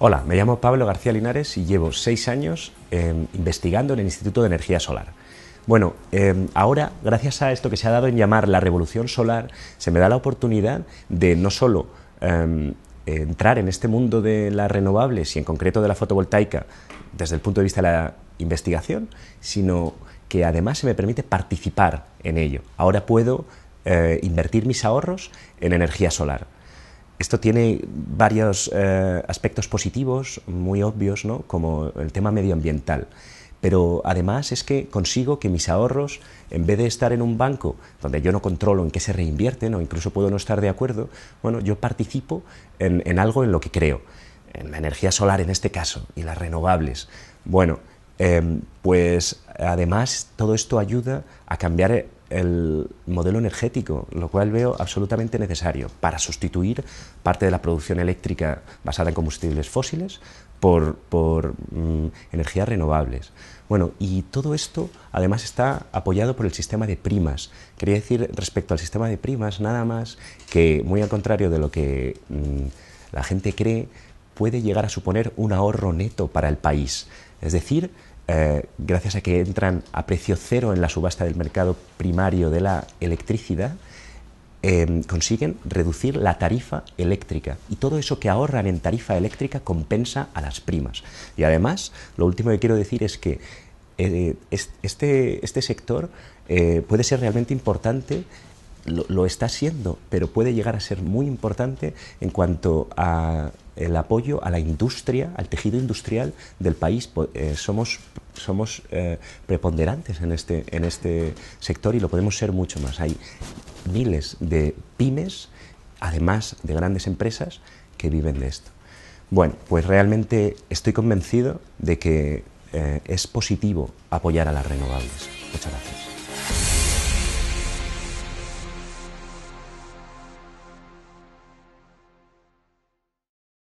Hola, me llamo Pablo García Linares y llevo seis años em, investigando en el Instituto de Energía Solar. Bueno, em, ahora, gracias a esto que se ha dado en llamar la revolución solar, se me da la oportunidad de no solo em, entrar en este mundo de las renovables y en concreto de la fotovoltaica desde el punto de vista de la investigación, sino que además se me permite participar en ello. Ahora puedo eh, invertir mis ahorros en energía solar. Esto tiene varios eh, aspectos positivos, muy obvios, ¿no? como el tema medioambiental. Pero además es que consigo que mis ahorros, en vez de estar en un banco donde yo no controlo en qué se reinvierten o incluso puedo no estar de acuerdo, bueno, yo participo en, algo en lo que creo, en la energía solar en este caso y las renovables. Bueno, em, pues además todo esto ayuda a cambiar eh, el modelo energético, lo cual veo absolutamente necesario para sustituir parte de la producción eléctrica basada en combustibles fósiles por, mm, energías renovables. Bueno, y todo esto además está apoyado por el sistema de primas. Quería decir respecto al sistema de primas, nada más que, muy al contrario de lo que mm, la gente cree, puede llegar a suponer un ahorro neto para el país. Es decir, eh, gracias a que entran a precio cero en la subasta del mercado primario de la electricidad, em, consiguen reducir la tarifa eléctrica y todo eso que ahorran en tarifa eléctrica compensa a las primas. Y además, lo último que quiero decir es que eh, este, este, sector eh, puede ser realmente importante lo, está siendo, pero puede llegar a ser muy importante en cuanto a el apoyo a la industria, al tejido industrial del país. Eh, somos somos eh, preponderantes en este, en este sector y lo podemos ser mucho más. Hay miles de pymes, además de grandes empresas, que viven de esto. Bueno, pues realmente estoy convencido de que eh, es positivo apoyar a las renovables. Muchas gracias.